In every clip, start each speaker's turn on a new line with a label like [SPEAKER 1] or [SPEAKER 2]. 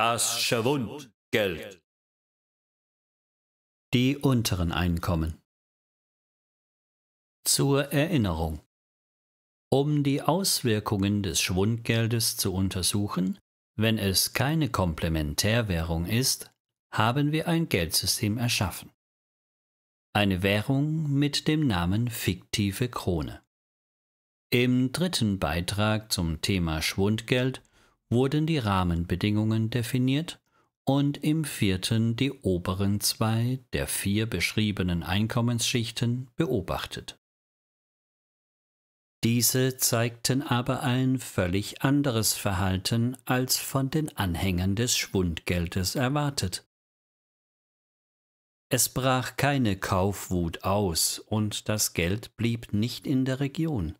[SPEAKER 1] das Schwundgeld. Die unteren Einkommen. Zur Erinnerung. Um die Auswirkungen des Schwundgeldes zu untersuchen, wenn es keine Komplementärwährung ist, haben wir ein Geldsystem erschaffen. Eine Währung mit dem Namen fiktive Krone. Im dritten Beitrag zum Thema Schwundgeld wurden die Rahmenbedingungen definiert und im vierten die oberen zwei der vier beschriebenen Einkommensschichten beobachtet. Diese zeigten aber ein völlig anderes Verhalten als von den Anhängern des Schwundgeldes erwartet. Es brach keine Kaufwut aus und das Geld blieb nicht in der Region.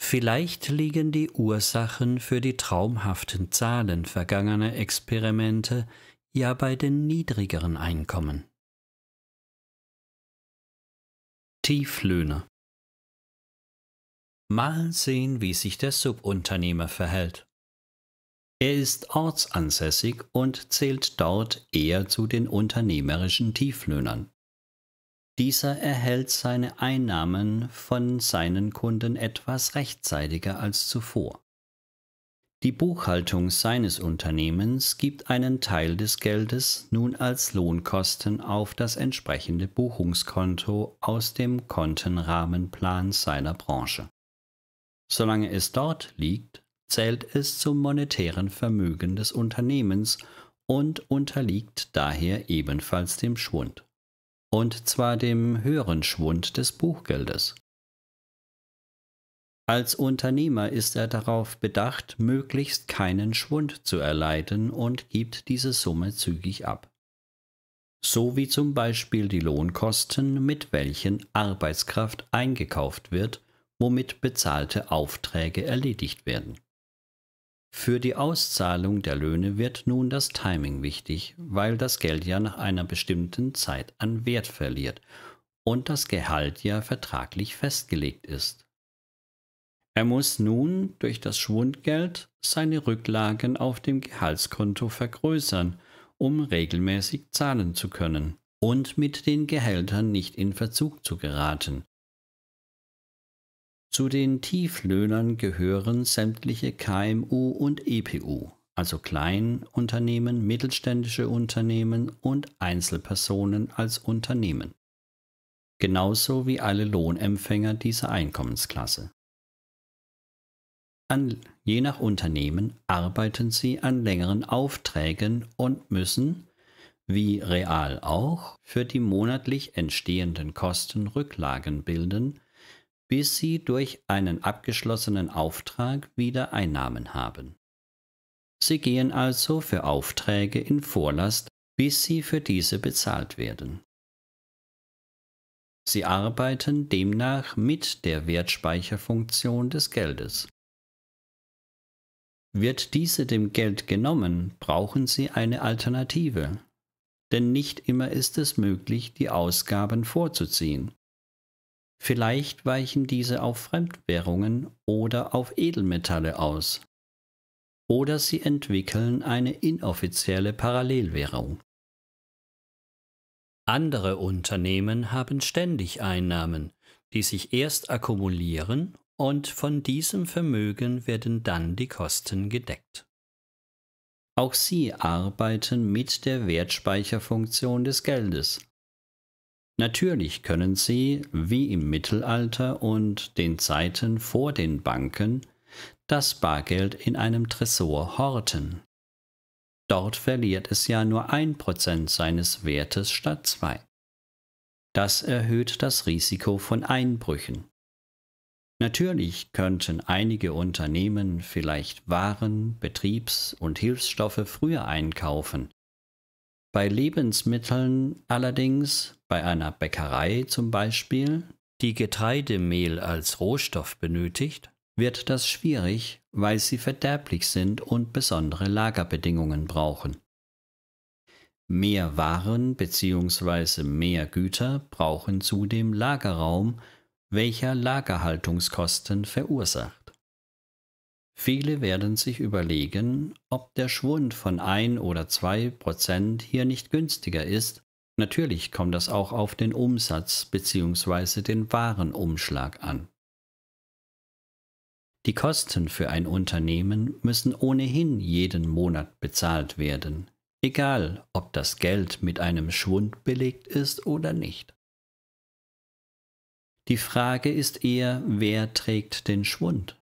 [SPEAKER 1] Vielleicht liegen die Ursachen für die traumhaften Zahlen vergangener Experimente ja bei den niedrigeren Einkommen. Tieflöhne Mal sehen, wie sich der Subunternehmer verhält. Er ist ortsansässig und zählt dort eher zu den unternehmerischen Tieflöhnern. Dieser erhält seine Einnahmen von seinen Kunden etwas rechtzeitiger als zuvor. Die Buchhaltung seines Unternehmens gibt einen Teil des Geldes nun als Lohnkosten auf das entsprechende Buchungskonto aus dem Kontenrahmenplan seiner Branche. Solange es dort liegt, zählt es zum monetären Vermögen des Unternehmens und unterliegt daher ebenfalls dem Schwund und zwar dem höheren Schwund des Buchgeldes. Als Unternehmer ist er darauf bedacht, möglichst keinen Schwund zu erleiden und gibt diese Summe zügig ab. So wie zum Beispiel die Lohnkosten, mit welchen Arbeitskraft eingekauft wird, womit bezahlte Aufträge erledigt werden. Für die Auszahlung der Löhne wird nun das Timing wichtig, weil das Geld ja nach einer bestimmten Zeit an Wert verliert und das Gehalt ja vertraglich festgelegt ist. Er muss nun durch das Schwundgeld seine Rücklagen auf dem Gehaltskonto vergrößern, um regelmäßig zahlen zu können und mit den Gehältern nicht in Verzug zu geraten, zu den Tieflöhnern gehören sämtliche KMU und EPU, also Kleinunternehmen, mittelständische Unternehmen und Einzelpersonen als Unternehmen. Genauso wie alle Lohnempfänger dieser Einkommensklasse. An, je nach Unternehmen arbeiten sie an längeren Aufträgen und müssen, wie real auch, für die monatlich entstehenden Kosten Rücklagen bilden, bis sie durch einen abgeschlossenen Auftrag wieder Einnahmen haben. Sie gehen also für Aufträge in Vorlast, bis sie für diese bezahlt werden. Sie arbeiten demnach mit der Wertspeicherfunktion des Geldes. Wird diese dem Geld genommen, brauchen Sie eine Alternative, denn nicht immer ist es möglich, die Ausgaben vorzuziehen. Vielleicht weichen diese auf Fremdwährungen oder auf Edelmetalle aus. Oder sie entwickeln eine inoffizielle Parallelwährung. Andere Unternehmen haben ständig Einnahmen, die sich erst akkumulieren und von diesem Vermögen werden dann die Kosten gedeckt. Auch sie arbeiten mit der Wertspeicherfunktion des Geldes. Natürlich können Sie, wie im Mittelalter und den Zeiten vor den Banken, das Bargeld in einem Tresor horten. Dort verliert es ja nur ein Prozent seines Wertes statt zwei. Das erhöht das Risiko von Einbrüchen. Natürlich könnten einige Unternehmen vielleicht Waren, Betriebs- und Hilfsstoffe früher einkaufen, bei Lebensmitteln allerdings, bei einer Bäckerei zum Beispiel, die Getreidemehl als Rohstoff benötigt, wird das schwierig, weil sie verderblich sind und besondere Lagerbedingungen brauchen. Mehr Waren bzw. mehr Güter brauchen zudem Lagerraum, welcher Lagerhaltungskosten verursacht. Viele werden sich überlegen, ob der Schwund von 1 oder 2 Prozent hier nicht günstiger ist. Natürlich kommt das auch auf den Umsatz bzw. den Warenumschlag an. Die Kosten für ein Unternehmen müssen ohnehin jeden Monat bezahlt werden, egal ob das Geld mit einem Schwund belegt ist oder nicht. Die Frage ist eher, wer trägt den Schwund?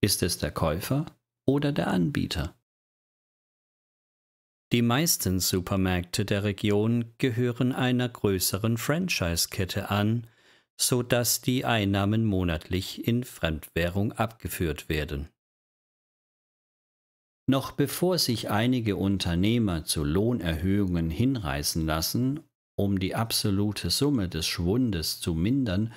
[SPEAKER 1] Ist es der Käufer oder der Anbieter? Die meisten Supermärkte der Region gehören einer größeren Franchise-Kette an, so dass die Einnahmen monatlich in Fremdwährung abgeführt werden. Noch bevor sich einige Unternehmer zu Lohnerhöhungen hinreißen lassen, um die absolute Summe des Schwundes zu mindern,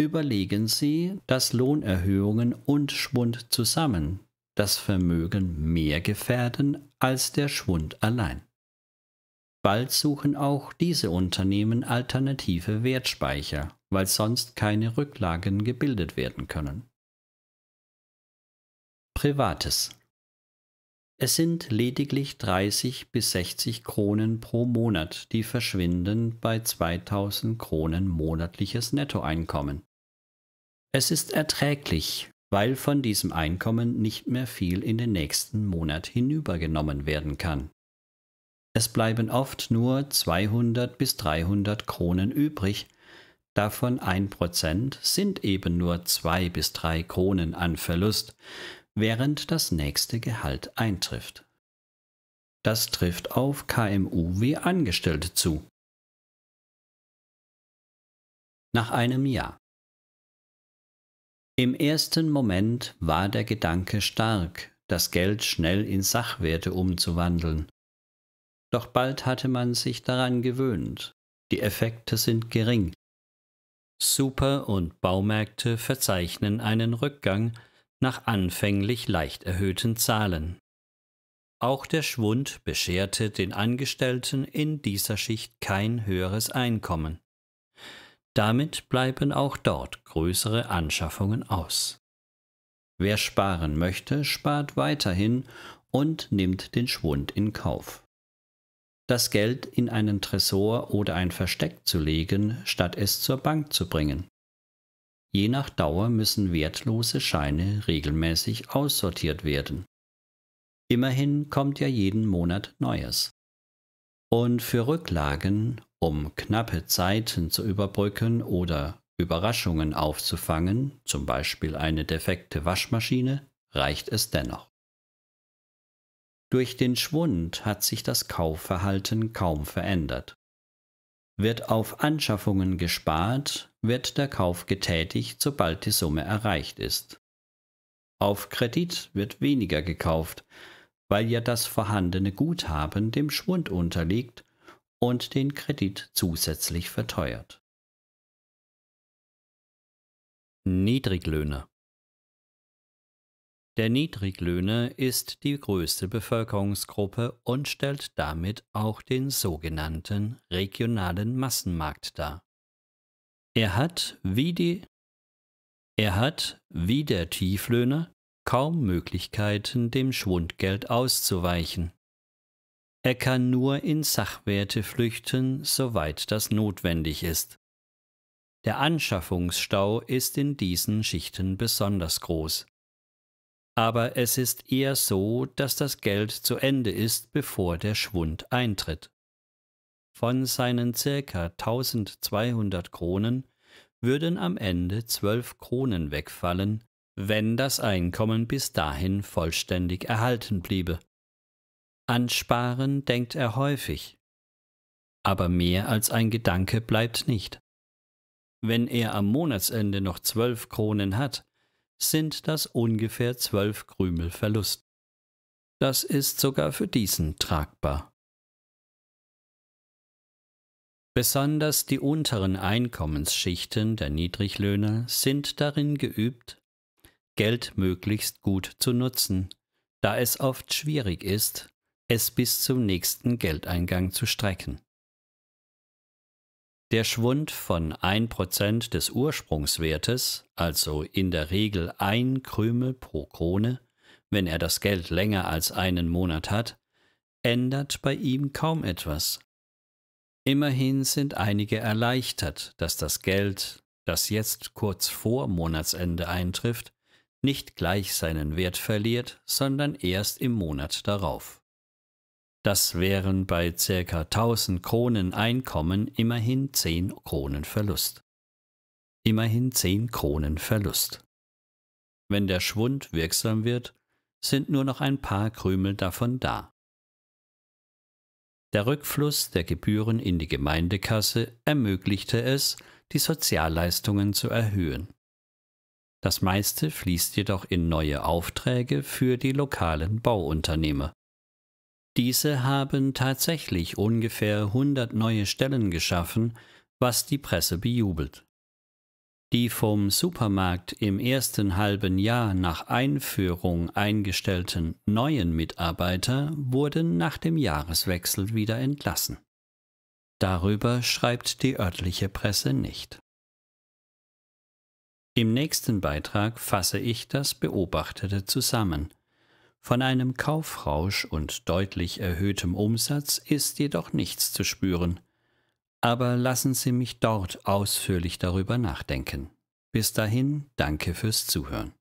[SPEAKER 1] überlegen Sie, dass Lohnerhöhungen und Schwund zusammen das Vermögen mehr gefährden als der Schwund allein. Bald suchen auch diese Unternehmen alternative Wertspeicher, weil sonst keine Rücklagen gebildet werden können. Privates es sind lediglich 30 bis 60 Kronen pro Monat, die verschwinden bei 2000 Kronen monatliches Nettoeinkommen. Es ist erträglich, weil von diesem Einkommen nicht mehr viel in den nächsten Monat hinübergenommen werden kann. Es bleiben oft nur 200 bis 300 Kronen übrig, davon 1% sind eben nur 2 bis 3 Kronen an Verlust, während das nächste Gehalt eintrifft. Das trifft auf KMU wie Angestellte zu. Nach einem Jahr. Im ersten Moment war der Gedanke stark, das Geld schnell in Sachwerte umzuwandeln. Doch bald hatte man sich daran gewöhnt. Die Effekte sind gering. Super- und Baumärkte verzeichnen einen Rückgang nach anfänglich leicht erhöhten Zahlen. Auch der Schwund bescherte den Angestellten in dieser Schicht kein höheres Einkommen. Damit bleiben auch dort größere Anschaffungen aus. Wer sparen möchte, spart weiterhin und nimmt den Schwund in Kauf. Das Geld in einen Tresor oder ein Versteck zu legen, statt es zur Bank zu bringen. Je nach Dauer müssen wertlose Scheine regelmäßig aussortiert werden. Immerhin kommt ja jeden Monat Neues. Und für Rücklagen um knappe Zeiten zu überbrücken oder Überraschungen aufzufangen, zum Beispiel eine defekte Waschmaschine, reicht es dennoch. Durch den Schwund hat sich das Kaufverhalten kaum verändert. Wird auf Anschaffungen gespart, wird der Kauf getätigt, sobald die Summe erreicht ist. Auf Kredit wird weniger gekauft, weil ja das vorhandene Guthaben dem Schwund unterliegt und den Kredit zusätzlich verteuert. Niedriglöhne Der Niedriglöhne ist die größte Bevölkerungsgruppe und stellt damit auch den sogenannten regionalen Massenmarkt dar. Er hat wie die er hat, wie der Tieflöhner, kaum Möglichkeiten, dem Schwundgeld auszuweichen. Er kann nur in Sachwerte flüchten, soweit das notwendig ist. Der Anschaffungsstau ist in diesen Schichten besonders groß. Aber es ist eher so, dass das Geld zu Ende ist, bevor der Schwund eintritt. Von seinen circa 1200 Kronen würden am Ende 12 Kronen wegfallen, wenn das Einkommen bis dahin vollständig erhalten bliebe. An Sparen denkt er häufig, aber mehr als ein Gedanke bleibt nicht. Wenn er am Monatsende noch zwölf Kronen hat, sind das ungefähr zwölf Krümel Verlust. Das ist sogar für diesen tragbar. Besonders die unteren Einkommensschichten der Niedriglöhner sind darin geübt, Geld möglichst gut zu nutzen, da es oft schwierig ist, es bis zum nächsten Geldeingang zu strecken. Der Schwund von 1% des Ursprungswertes, also in der Regel ein Krümel pro Krone, wenn er das Geld länger als einen Monat hat, ändert bei ihm kaum etwas. Immerhin sind einige erleichtert, dass das Geld, das jetzt kurz vor Monatsende eintrifft, nicht gleich seinen Wert verliert, sondern erst im Monat darauf. Das wären bei ca. 1000 Kronen Einkommen immerhin 10 Kronen Verlust. Immerhin 10 Kronen Verlust. Wenn der Schwund wirksam wird, sind nur noch ein paar Krümel davon da. Der Rückfluss der Gebühren in die Gemeindekasse ermöglichte es, die Sozialleistungen zu erhöhen. Das meiste fließt jedoch in neue Aufträge für die lokalen Bauunternehmer. Diese haben tatsächlich ungefähr 100 neue Stellen geschaffen, was die Presse bejubelt. Die vom Supermarkt im ersten halben Jahr nach Einführung eingestellten neuen Mitarbeiter wurden nach dem Jahreswechsel wieder entlassen. Darüber schreibt die örtliche Presse nicht. Im nächsten Beitrag fasse ich das Beobachtete zusammen von einem Kaufrausch und deutlich erhöhtem Umsatz ist jedoch nichts zu spüren. Aber lassen Sie mich dort ausführlich darüber nachdenken. Bis dahin, danke fürs Zuhören.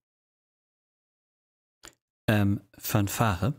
[SPEAKER 1] Ähm, Fanfare?